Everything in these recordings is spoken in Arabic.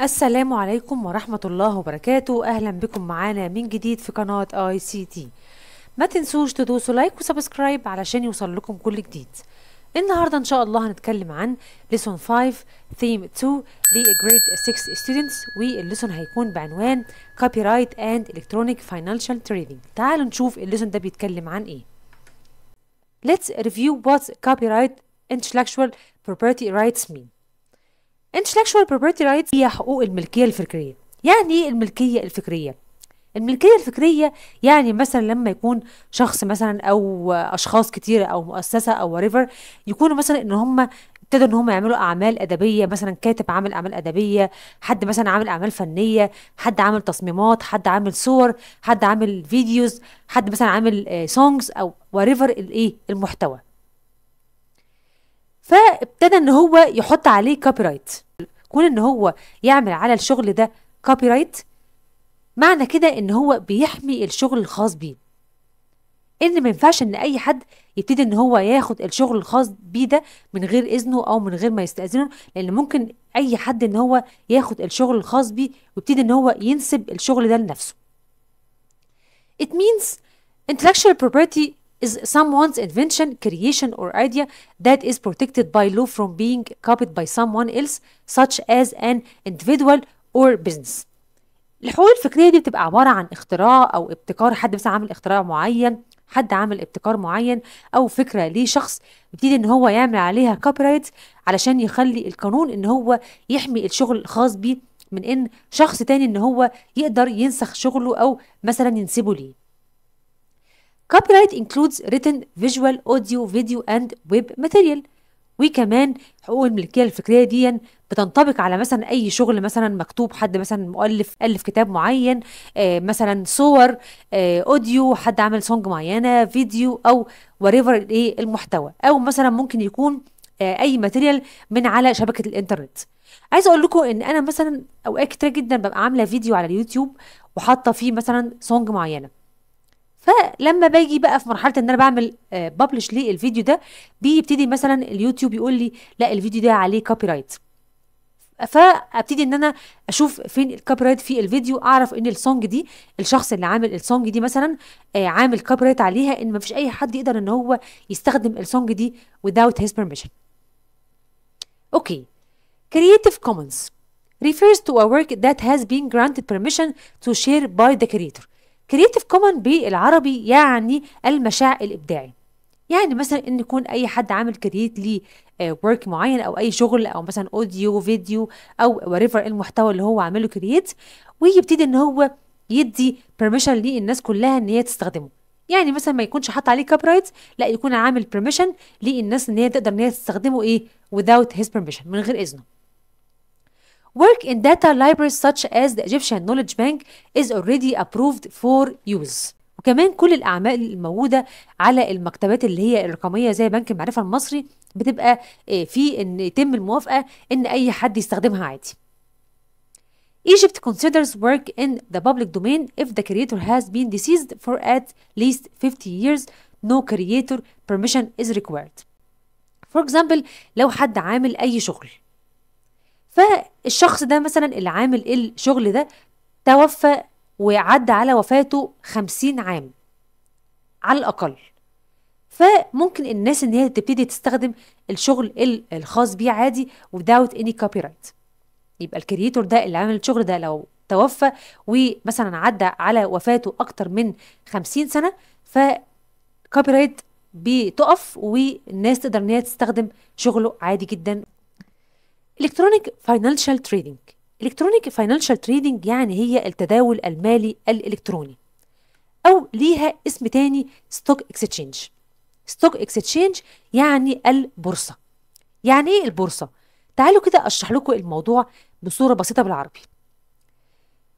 السلام عليكم ورحمة الله وبركاته أهلا بكم معانا من جديد في قناة آي سي تي ما تنسوش تدوسوا لايك وسبسكرايب علشان يوصل لكم كل جديد النهاردة إن شاء الله هنتكلم عن Lesson 5 Theme 2 Grade 6 Students والليسون هيكون بعنوان Copyright and Electronic Financial Trading تعالوا نشوف الليسون ده بيتكلم عن ايه Let's review what copyright intellectual property rights mean intellectual property rights هي حقوق الملكية الفكرية يعني الملكية الفكرية الملكية الفكرية يعني مثلا لما يكون شخص مثلا أو أشخاص كتيرة أو مؤسسة أو وريفر يكونوا مثلا إن هم ابتدوا ان هم يعملوا اعمال ادبيه مثلا كاتب عامل اعمال ادبيه حد مثلا عامل اعمال فنيه حد عامل تصميمات حد عامل صور حد عامل فيديوز حد مثلا عامل سونجز آه، او وريفر الايه المحتوى فابتدى ان هو يحط عليه كوبي رايت كون ان هو يعمل على الشغل ده كوبي رايت معنى كده ان هو بيحمي الشغل الخاص بيه ان ما ينفعش ان اي حد يبتدي ان هو ياخد الشغل الخاص بيه ده من غير اذنه او من غير ما يستاذنه لان ممكن اي حد ان هو ياخد الشغل الخاص بيه ويبتدي ان هو ينسب الشغل ده لنفسه it means intellectual property is someone's invention, creation, or idea that is protected by law from being copied by someone else, such as an individual or business. الحقوق الفكريه دي بتبقى عباره عن اختراع او ابتكار حد مثلا عامل اختراع معين حد عامل ابتكار معين او فكره لشخص يبتدي ان هو يعمل عليها كوبي علشان يخلي القانون ان هو يحمي الشغل الخاص بيه من ان شخص تاني ان هو يقدر ينسخ شغله او مثلا ينسبه ليه Copyright includes written, visual, audio, video and web material وكمان حقوق الملكية الفكرية دي بتنطبق على مثلا اي شغل مثلا مكتوب حد مثلا مؤلف الف كتاب معين آه، مثلا صور آه، اوديو حد عمل سونج معينه فيديو او وريفر ايه المحتوى او مثلا ممكن يكون آه، اي ماتيريال من على شبكه الانترنت عايزه اقول لكم ان انا مثلا اوقات كتير جدا ببقى عامله فيديو على اليوتيوب وحاطه فيه مثلا سونج معينه فلما باجي بقى في مرحله ان انا بعمل ببلش للفيديو ده بيبتدي مثلا اليوتيوب يقول لي لا الفيديو ده عليه كوبي رايت فابتدي ان انا اشوف فين رايت في الفيديو اعرف ان السونج دي الشخص اللي عامل السونج دي مثلا آه، عامل عامل رايت عليها ان مفيش اي حد يقدر ان هو يستخدم السونج دي without his permission اوكي creative commons refers to a work that has been granted permission to share by the creator creative common بالعربي يعني المشاع الابداعي يعني مثلا ان يكون اي حد عامل كريت لي ورك آه، معين او اي شغل او مثلا اوديو فيديو او وريفر المحتوى اللي هو عامله كريت ويبتدي ان هو يدي بيرميشن للناس كلها ان هي تستخدمه يعني مثلا ما يكونش حاطط عليه كاب رايت لا يكون عامل بيرميشن للناس ان هي تقدر ان هي تستخدمه ايه without his permission من غير اذنه Work in data libraries such as the Egyptian Knowledge Bank is already approved for use. وكمان كل الاعمال الموجوده على المكتبات اللي هي الرقميه زي بنك المعرفه المصري بتبقى آه، في ان يتم الموافقه ان اي حد يستخدمها عادي Egypt considers work in the public domain if the creator has been deceased for at least 50 years no creator permission is required for example لو حد عامل اي شغل فالشخص ده مثلا اللي عامل الشغل ده توفى وعدى على وفاته خمسين عام على الأقل فممكن الناس ان هي تبتدي تستخدم الشغل الخاص بيه عادي without any copyright يبقى الكرييتور ده اللي عمل الشغل ده لو توفى ومثلا عدى على وفاته اكتر من 50 سنه ف كوبي رايت بتقف والناس تقدر ان هي تستخدم شغله عادي جدا الكترونيك فاينانشال تريدنج الكترونيك فاينانشال تريدنج يعني هي التداول المالي الالكتروني او ليها اسم تاني ستوك اكستشينج ستوك اكستشينج يعني البورصه يعني ايه البورصه تعالوا كده اشرح لكم الموضوع بصوره بسيطه بالعربي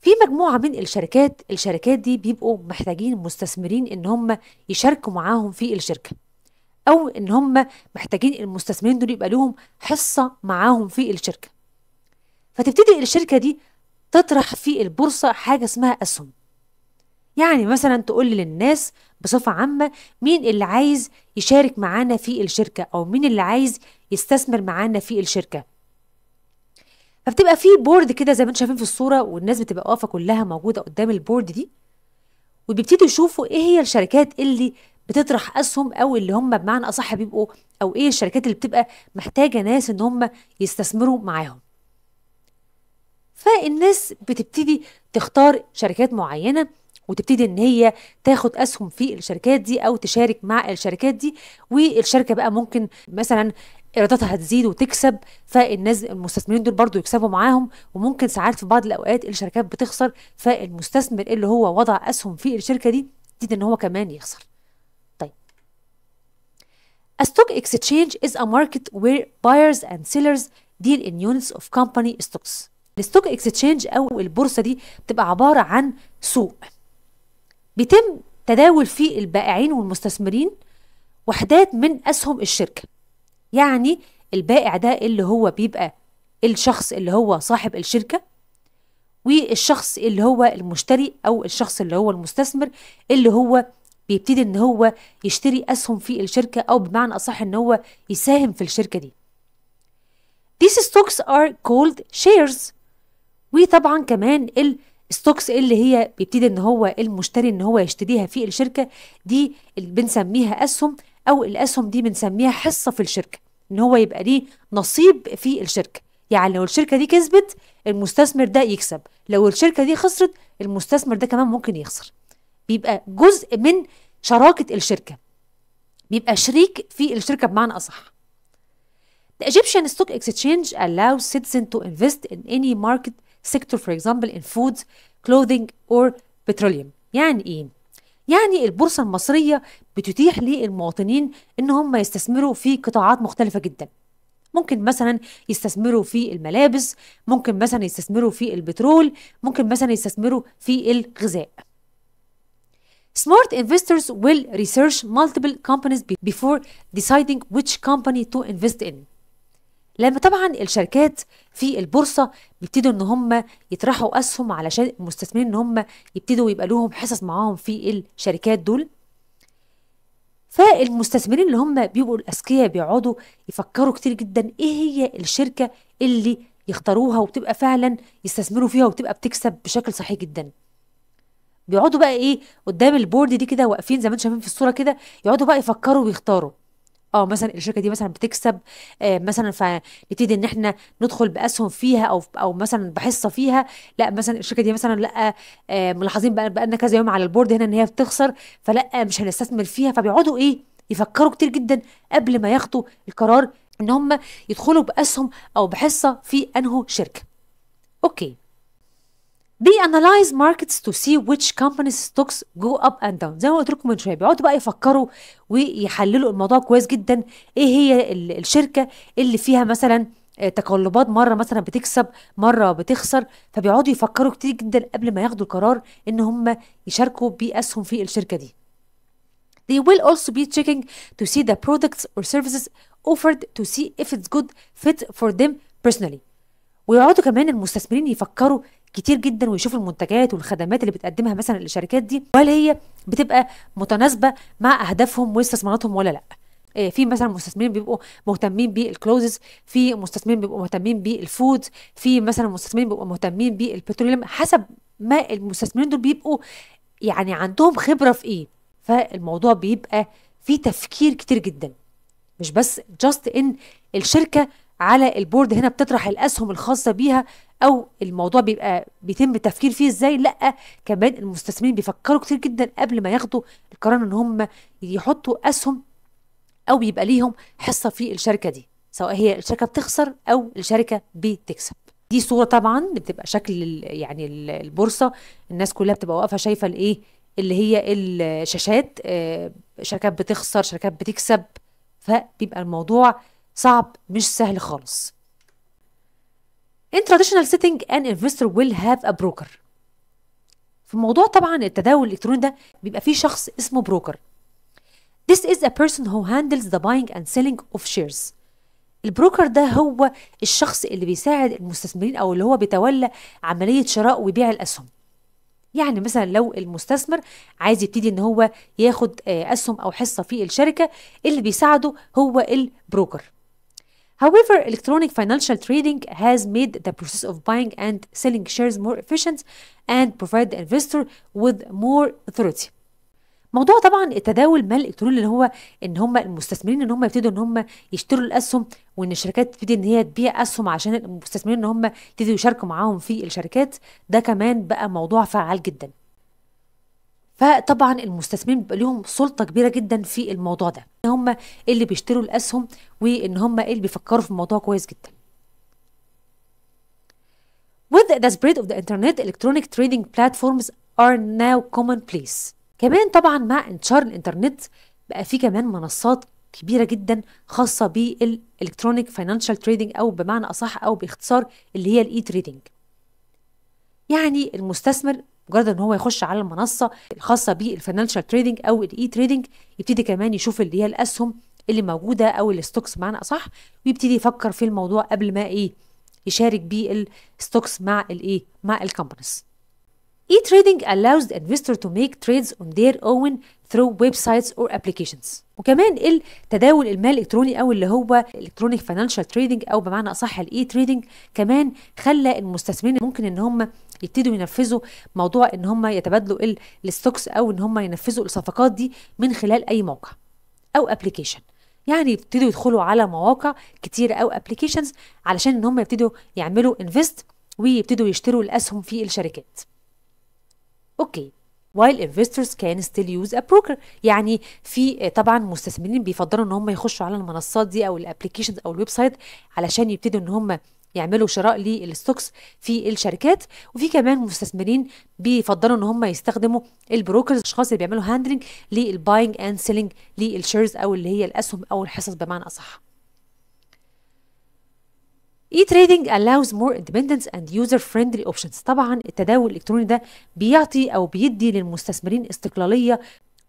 في مجموعه من الشركات الشركات دي بيبقوا محتاجين مستثمرين ان هم يشاركوا معاهم في الشركه او ان هم محتاجين المستثمرين دول يبقى لهم حصه معاهم في الشركه فتبتدي الشركة دي تطرح في البورصة حاجة اسمها أسهم يعني مثلا تقول للناس بصفة عامة مين اللي عايز يشارك معانا في الشركة أو مين اللي عايز يستثمر معانا في الشركة فبتبقى في بورد كده زي ما انتم شايفين في الصورة والناس بتبقى واقفة كلها موجودة قدام البورد دي وبيبتدوا يشوفوا ايه هي الشركات اللي بتطرح اسهم او اللي هم بمعنى اصح بيبقوا او ايه الشركات اللي بتبقى محتاجه ناس ان هم يستثمروا معاهم فالناس بتبتدي تختار شركات معينه وتبتدي ان هي تاخد اسهم في الشركات دي او تشارك مع الشركات دي والشركه بقى ممكن مثلا ايراداتها هتزيد وتكسب فالناس المستثمرين دول برضو يكسبوا معاهم وممكن ساعات في بعض الاوقات الشركات بتخسر فالمستثمر اللي هو وضع اسهم في الشركه دي دي ان هو كمان يخسر طيب A stock exchange is a market where buyers and sellers deal in units of company stocks الستوك اكستشينج او البورصه دي بتبقى عباره عن سوق بيتم تداول فيه البائعين والمستثمرين وحدات من اسهم الشركه يعني البائع ده اللي هو بيبقى الشخص اللي هو صاحب الشركه والشخص اللي هو المشتري او الشخص اللي هو المستثمر اللي هو بيبتدي ان هو يشتري اسهم في الشركه او بمعنى اصح ان هو يساهم في الشركه دي These stocks are called shares وطبعا كمان الستوكس اللي هي بيبتدي ان هو المشتري ان هو يشتريها في الشركه دي اللي بنسميها اسهم او الاسهم دي بنسميها حصه في الشركه ان هو يبقى ليه نصيب في الشركه يعني لو الشركه دي كسبت المستثمر ده يكسب لو الشركه دي خسرت المستثمر ده كمان ممكن يخسر بيبقى جزء من شراكه الشركه بيبقى شريك في الشركه بمعنى اصح The Egyptian Stock Exchange allows citizens to invest in any market sector for example in food, clothing or petroleum يعني إيه؟ يعني البورصة المصرية بتتيح للمواطنين إن هم يستثمروا في قطاعات مختلفة جدا ممكن مثلا يستثمروا في الملابس ممكن مثلا يستثمروا في البترول ممكن مثلا يستثمروا في الغذاء Smart investors will research multiple companies before deciding which company to invest in لما طبعا الشركات في البورصه بيبتدوا ان هم يطرحوا اسهم علشان المستثمرين ان هم يبتدوا يبقى لهم حصص معاهم في الشركات دول فالمستثمرين اللي هم بيبقوا الاذكياء بيقعدوا يفكروا كتير جدا ايه هي الشركه اللي يختاروها وبتبقى فعلا يستثمروا فيها وبتبقى بتكسب بشكل صحيح جدا بيقعدوا بقى ايه قدام البورد دي كده واقفين زي ما انتم شايفين في الصوره كده يقعدوا بقى يفكروا ويختاروا اه مثلا الشركه دي مثلا بتكسب آه مثلا فنبتدي ان احنا ندخل باسهم فيها او او مثلا بحصه فيها لا مثلا الشركه دي مثلا لا آه ملاحظين بقى لنا كذا يوم على البورد هنا ان هي بتخسر فلا مش هنستثمر فيها فبيقعدوا ايه يفكروا كتير جدا قبل ما ياخدوا القرار ان هم يدخلوا باسهم او بحصه في انهو شركه اوكي they analyze markets to see which companies stocks go up and down زي ما قلت لكم من شويه بيقعدوا بقى يفكروا ويحللوا الموضوع كويس جدا ايه هي الشركه اللي فيها مثلا آه، تقلبات مره مثلا بتكسب مره بتخسر فبيقعدوا يفكروا كتير جدا قبل ما ياخدوا القرار ان هم يشاركوا باسهم في الشركه دي They will also be checking to see the products or services offered to see if it's good fit for them personally ويقعدوا كمان المستثمرين يفكروا كتير جدا ويشوفوا المنتجات والخدمات اللي بتقدمها مثلا الشركات دي وهل هي بتبقى متناسبه مع اهدافهم واستثماراتهم ولا لا إيه، في مثلا مستثمرين بيبقوا مهتمين بالكلوزز في مستثمرين بيبقوا مهتمين بالفود في مثلا مستثمرين بيبقوا مهتمين بالبتروليوم حسب ما المستثمرين دول بيبقوا يعني عندهم خبره في ايه فالموضوع بيبقى فيه تفكير كتير جدا مش بس جاست ان الشركه على البورد هنا بتطرح الاسهم الخاصه بيها او الموضوع بيبقى بيتم التفكير فيه ازاي لا كمان المستثمرين بيفكروا كتير جدا قبل ما ياخدوا القرار ان هم يحطوا اسهم او يبقى ليهم حصه في الشركه دي سواء هي الشركه بتخسر او الشركه بتكسب دي صوره طبعا بتبقى شكل يعني البورصه الناس كلها بتبقى واقفه شايفه الايه اللي هي الشاشات آه، شركات بتخسر شركات بتكسب فبيبقى الموضوع صعب مش سهل خالص In traditional setting an investor will have a broker في الموضوع طبعا التداول الالكتروني ده بيبقى فيه شخص اسمه بروكر This is a person who handles the buying and selling of shares البروكر ده هو الشخص اللي بيساعد المستثمرين او اللي هو بيتولى عملية شراء وبيع الاسهم يعني مثلا لو المستثمر عايز يبتدي ان هو ياخد آه، اسهم او حصه في الشركه اللي بيساعده هو البروكر However, electronic financial trading has made the process of buying and selling shares more efficient and provide the investor with more authority. موضوع طبعا التداول المال الالكتروني اللي هو ان هم المستثمرين ان هم يبتدوا ان هم يشتروا الاسهم وان الشركات تبتدي ان هي تبيع اسهم عشان المستثمرين ان هم يبتدوا يشاركوا معاهم في الشركات ده كمان بقى موضوع فعال جدا فطبعا المستثمرين بيبقى ليهم سلطه كبيره جدا في الموضوع ده ان هم اللي بيشتروا الاسهم وان هم اللي بيفكروا في الموضوع كويس جدا With the spread of the internet, electronic trading platforms are now commonplace. كمان طبعا مع انتشار الانترنت بقى في كمان منصات كبيرة جدا خاصة بالالكترونيك فاينانشال تريدنج أو بمعنى أصح أو باختصار اللي هي الإي تريدنج. يعني المستثمر مجرد ان هو يخش على المنصه الخاصه بالفاينانشال تريدنج او الاي تريدنج يبتدي كمان يشوف اللي هي الاسهم اللي موجوده او الستوكس بمعنى اصح ويبتدي يفكر في الموضوع قبل ما ايه يشارك بيه الستوكس مع الايه مع الكومبانيز اي تريدنج allows the investor to make trades on their own through websites or applications وكمان التداول المال الالكتروني او اللي هو الكترونيك فاينانشال تريدنج او بمعنى اصح الاي تريدنج كمان خلى المستثمرين ممكن ان هم يبتدوا ينفذوا موضوع ان هم يتبادلوا الستوكس او ان هم ينفذوا الصفقات دي من خلال اي موقع او ابلكيشن يعني يبتدوا يدخلوا على مواقع كتير او ابلكيشنز علشان ان هم يبتدوا يعملوا انفست ويبتدوا يشتروا الاسهم في الشركات اوكي while investors can still use a broker يعني في آه، طبعا مستثمرين بيفضلوا ان هم يخشوا على المنصات دي او الابلكيشنز او الويب سايت علشان يبتدوا ان هم يعملوا شراء للستوكس في الشركات وفي كمان مستثمرين بيفضلوا ان هم يستخدموا البروكرز الاشخاص اللي بيعملوا هاندلنج للباينج اند سيلينج للشيرز او اللي هي الاسهم او الحصص بمعنى اصح E-trading allows more independence and user-friendly options. طبعا التداول الإلكتروني ده بيعطي أو بيدي للمستثمرين استقلالية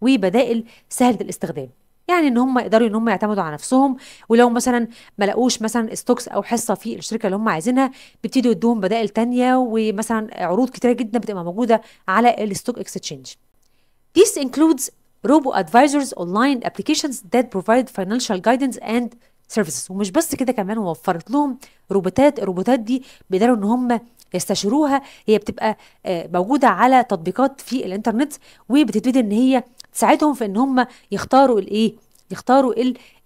وبدائل سهلة الاستخدام. يعني ان هم يقدروا ان هم يعتمدوا على نفسهم ولو مثلا ما لقوش مثلا ستوكس او حصه في الشركه اللي هم عايزينها بيبتدوا يدوهم بدائل تانية ومثلا عروض كتيره جدا بتبقى موجوده على الستوك اكستشينج. This includes robo advisors online applications that provide financial guidance and سيرفيسز ومش بس كده كمان وفرت لهم روبوتات الروبوتات دي بيقدروا ان هم يستشيروها هي بتبقى آه، موجوده على تطبيقات في الانترنت وبتبتدي ان هي تساعدهم في ان هم يختاروا الايه يختاروا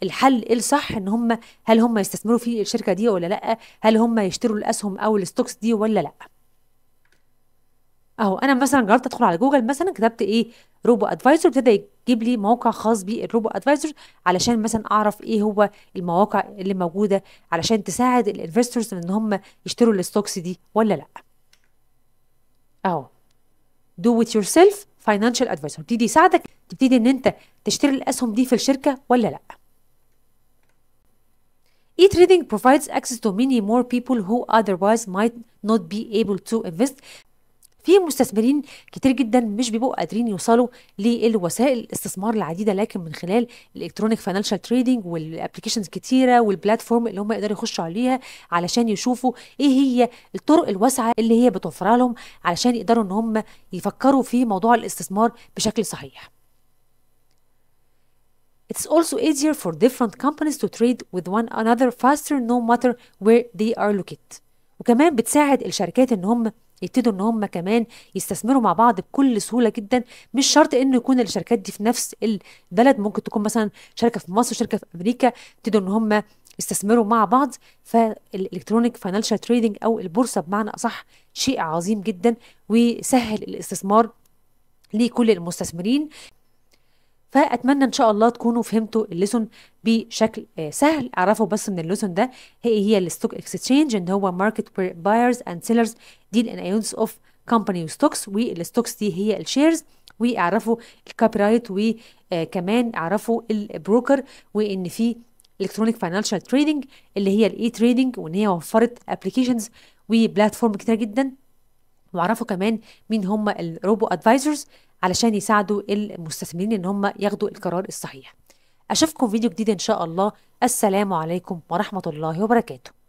الحل الصح ان هم هل هم يستثمروا في الشركه دي ولا لا هل هم يشتروا الاسهم او الستوكس دي ولا لا اهو انا مثلا جربت ادخل على جوجل مثلا كتبت ايه روبو ادفايزر ابتدى يجيب لي موقع خاص بالروبو ادفايزر علشان مثلا اعرف ايه هو المواقع اللي موجوده علشان تساعد الانفستورز ان هم يشتروا الستوكس دي ولا لا اهو دو ات يور سيلف فاينانشال ادفايزر تبتدي يساعدك تبتدي ان انت تشتري الاسهم دي في الشركه ولا لا E-trading provides access to many more people who otherwise might not be able to invest في مستثمرين كتير جدا مش بيبقوا قادرين يوصلوا للوسائل الاستثمار العديده لكن من خلال الالكترونيك فاينانشال تريدنج والابلكيشنز كتيره والبلاتفورم اللي هم يقدروا يخشوا عليها علشان يشوفوا ايه هي الطرق الواسعه اللي هي بتوفرها لهم علشان يقدروا ان هم يفكروا في موضوع الاستثمار بشكل صحيح. It's also easier for different companies to trade with one another faster no matter where they are located. وكمان بتساعد الشركات ان هم يبتدوا ان هم كمان يستثمروا مع بعض بكل سهوله جدا مش شرط انه يكون الشركات دي في نفس البلد ممكن تكون مثلا شركه في مصر شركه في امريكا يبتدوا ان هم يستثمروا مع بعض فالالكترونيك فاينانشال تريدنج او البورصه بمعنى اصح شيء عظيم جدا ويسهل الاستثمار لكل المستثمرين فاتمنى ان شاء الله تكونوا فهمتوا الليسون بشكل آه، سهل اعرفوا بس من الليسون ده هي هي الستوك اكسشينج ان هو ماركت بايرز اند سيلرز ديل ان ايونز اوف كومباني وستوكس والستوكس دي هي الشيرز واعرفوا الكوبي رايت وكمان اعرفوا البروكر وان في الكترونيك فاينانشال تريدنج اللي هي الاي تريدنج وان هي وفرت ابلكيشنز وبلاتفورم كتير جدا واعرفوا كمان مين هم الروبو ادفايزرز علشان يساعدوا المستثمرين ان هم ياخدوا القرار الصحيح اشوفكم فيديو جديد ان شاء الله السلام عليكم ورحمه الله وبركاته